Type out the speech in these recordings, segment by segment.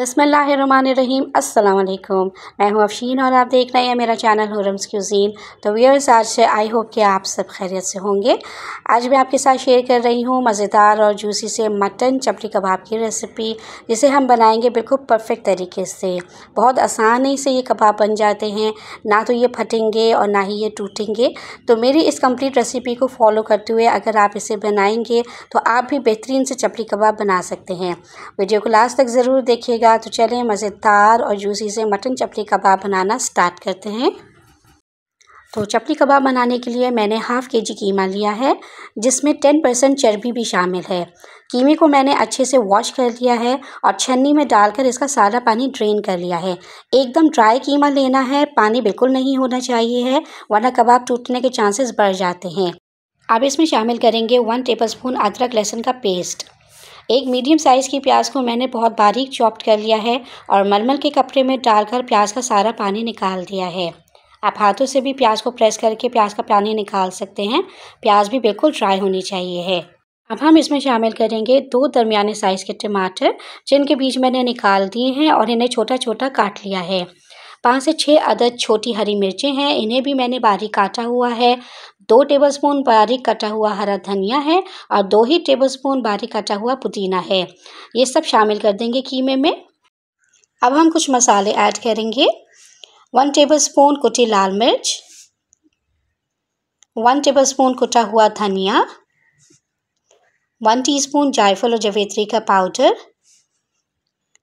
बसमीम अल्लाम मैं हूं अफशीन और आप देख रहे हैं मेरा चैनल हुरम्स क्यूजीन तो व्यूअर्स आज से आई होप कि आप सब खैरियत से होंगे आज मैं आपके साथ शेयर कर रही हूं मज़ेदार और जूसी से मटन चपली कबाब की रेसिपी जिसे हम बनाएंगे बिल्कुल परफेक्ट तरीके से बहुत आसानी से ये कबाब बन जाते हैं ना तो ये फटेंगे और ना ही ये टूटेंगे तो मेरी इस कम्प्लीट रेसिपी को फॉलो करते हुए अगर आप इसे बनाएंगे तो आप भी बेहतरीन से चपली कबाब बना सकते हैं वीडियो को लास्ट तक ज़रूर देखिएगा मज़ेदार तो चलें मज़ेदार और जूसी से मटन चपली कबाब बनाना स्टार्ट करते हैं तो चपली कबाब बनाने के लिए मैंने हाफ़ के जी कीमा लिया है जिसमें टेन परसेंट चर्बी भी शामिल है कीमे को मैंने अच्छे से वॉश कर लिया है और छन्नी में डालकर इसका सारा पानी ड्रेन कर लिया है एकदम ड्राई कीमा लेना है पानी बिल्कुल नहीं होना चाहिए है वरना कबाब टूटने के चांसेस बढ़ जाते हैं अब इसमें शामिल करेंगे वन टेबलस्पून अदरक लहसुन का पेस्ट एक मीडियम साइज़ की प्याज को मैंने बहुत बारीक चॉप्ट कर लिया है और मलमल के कपड़े में डालकर प्याज का सारा पानी निकाल दिया है आप हाथों से भी प्याज को प्रेस करके प्याज का पानी निकाल सकते हैं प्याज भी बिल्कुल ड्राई होनी चाहिए है अब हम इसमें शामिल करेंगे दो दरमियाने साइज़ के टमाटर जिनके बीज मैंने निकाल दिए हैं और इन्हें छोटा छोटा काट लिया है पाँच से छः अदद छोटी हरी मिर्चें हैं इन्हें भी मैंने बारीक काटा हुआ है दो टेबलस्पून बारीक कटा हुआ हरा धनिया है और दो ही टेबलस्पून बारीक कटा हुआ पुदीना है ये सब शामिल कर देंगे कीमे में अब हम कुछ मसाले ऐड करेंगे वन टेबलस्पून कुटी लाल मिर्च वन टेबलस्पून कुटा हुआ धनिया वन टीस्पून जायफल और जवेत्री का पाउडर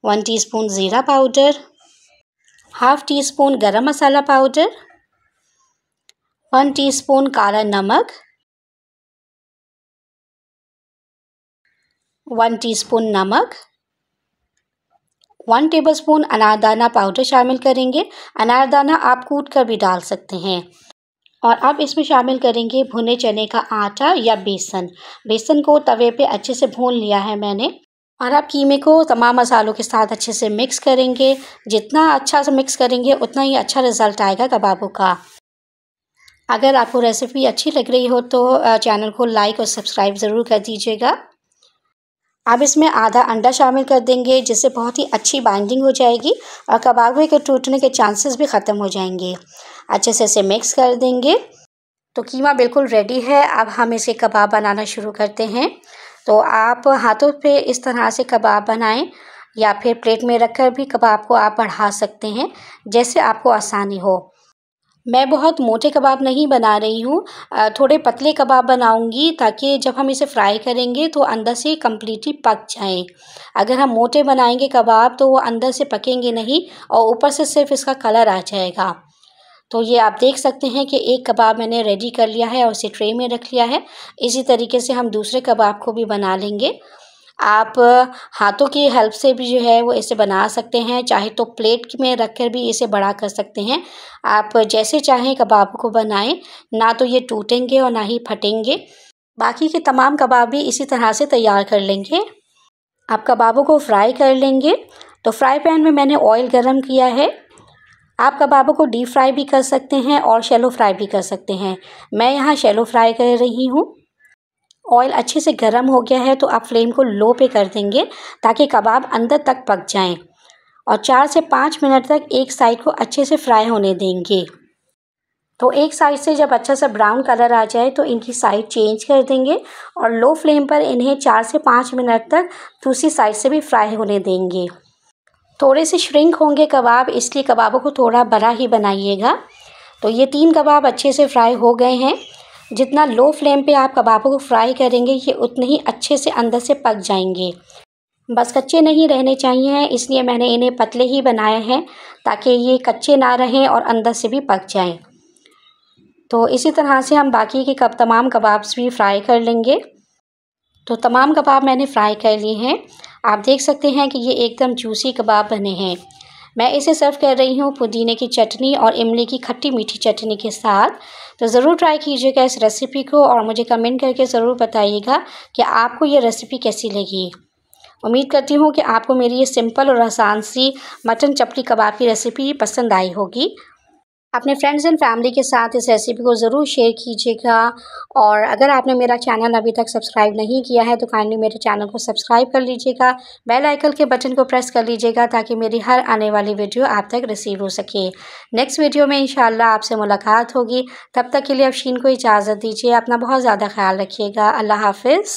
वन टीस्पून ज़ीरा powder half teaspoon garam masala powder one teaspoon काला नमक वन टीस्पून नमक वन टेबलस्पून अनारदाना पाउडर शामिल करेंगे अनारदाना आप कूट कर भी डाल सकते हैं और अब इसमें शामिल करेंगे भुने चने का आटा या बेसन बेसन को तवे पे अच्छे से भून लिया है मैंने और आप कीमे को तमाम मसालों के साथ अच्छे से मिक्स करेंगे जितना अच्छा से मिक्स करेंगे उतना ही अच्छा रिज़ल्ट आएगा कबाबों का अगर आपको रेसिपी अच्छी लग रही हो तो चैनल को लाइक और सब्सक्राइब ज़रूर कर दीजिएगा अब इसमें आधा अंडा शामिल कर देंगे जिससे बहुत ही अच्छी बाइंडिंग हो जाएगी और कबाबे के टूटने के चांसेस भी ख़त्म हो जाएंगे अच्छे से इसे मिक्स कर देंगे तो कीमा बिल्कुल रेडी है अब हम इसे कबाब बनाना शुरू करते हैं तो आप हाथों पे इस तरह से कबाब बनाएं या फिर प्लेट में रखकर भी कबाब को आप बढ़ा सकते हैं जैसे आपको आसानी हो मैं बहुत मोटे कबाब नहीं बना रही हूँ थोड़े पतले कबाब बनाऊँगी ताकि जब हम इसे फ्राई करेंगे तो अंदर से कम्प्लीटली पक जाएँ अगर हम मोटे बनाएंगे कबाब तो वो अंदर से पकेंगे नहीं और ऊपर से सिर्फ इसका कलर आ जाएगा तो ये आप देख सकते हैं कि एक कबाब मैंने रेडी कर लिया है और इसे ट्रे में रख लिया है इसी तरीके से हम दूसरे कबाब को भी बना लेंगे आप हाथों की हेल्प से भी जो है वो इसे बना सकते हैं चाहे तो प्लेट में रख कर भी इसे बड़ा कर सकते हैं आप जैसे चाहें कबाब को बनाएं ना तो ये टूटेंगे और ना ही फटेंगे बाकी के तमाम कबाब भी इसी तरह से तैयार कर लेंगे आप कबाबों को फ्राई कर लेंगे तो फ्राई पैन में मैंने ऑयल गर्म किया है आप कबाबों को डीप फ्राई भी कर सकते हैं और शैलो फ्राई भी कर सकते हैं मैं यहाँ शैलो फ्राई कर रही हूँ ऑयल अच्छे से गर्म हो गया है तो आप फ्लेम को लो पे कर देंगे ताकि कबाब अंदर तक पक जाएं और चार से पाँच मिनट तक एक साइड को अच्छे से फ्राई होने देंगे तो एक साइड से जब अच्छा सा ब्राउन कलर आ जाए तो इनकी साइड चेंज कर देंगे और लो फ्लेम पर इन्हें चार से पाँच मिनट तक दूसरी साइड से भी फ्राई होने देंगे थोड़े से श्रिंक होंगे कबाब इसलिए कबाबों को थोड़ा बड़ा ही बनाइएगा तो ये तीन कबाब अच्छे से फ्राई हो गए हैं जितना लो फ्लेम पे आप कबाबों को फ्राई करेंगे ये उतने ही अच्छे से अंदर से पक जाएंगे बस कच्चे नहीं रहने चाहिए हैं इसलिए मैंने इन्हें पतले ही बनाए हैं ताकि ये कच्चे ना रहें और अंदर से भी पक जाएं तो इसी तरह से हम बाकी के कब तमाम कबाब्स भी फ्राई कर लेंगे तो तमाम कबाब मैंने फ्राई कर लिए हैं आप देख सकते हैं कि ये एकदम जूसी कबाब बने हैं मैं इसे सर्व कर रही हूँ पुदीने की चटनी और इमली की खट्टी मीठी चटनी के साथ तो ज़रूर ट्राई कीजिएगा इस रेसिपी को और मुझे कमेंट करके ज़रूर बताइएगा कि आपको ये रेसिपी कैसी लगी उम्मीद करती हूँ कि आपको मेरी ये सिंपल और आसान सी मटन चपली कबाब की रेसिपी पसंद आई होगी अपने फ्रेंड्स एंड फैमिली के साथ इस रेसिपी को ज़रूर शेयर कीजिएगा और अगर आपने मेरा चैनल अभी तक सब्सक्राइब नहीं किया है तो काइंडली मेरे चैनल को सब्सक्राइब कर लीजिएगा बेल आइकन के बटन को प्रेस कर लीजिएगा ताकि मेरी हर आने वाली वीडियो आप तक रिसीव हो सके नेक्स्ट वीडियो में इंशाल्लाह आपसे मुलाकात होगी तब तक के लिए अफशीन को इजाज़त दीजिए अपना बहुत ज़्यादा ख्याल रखिएगा अल्लाह हाफिज़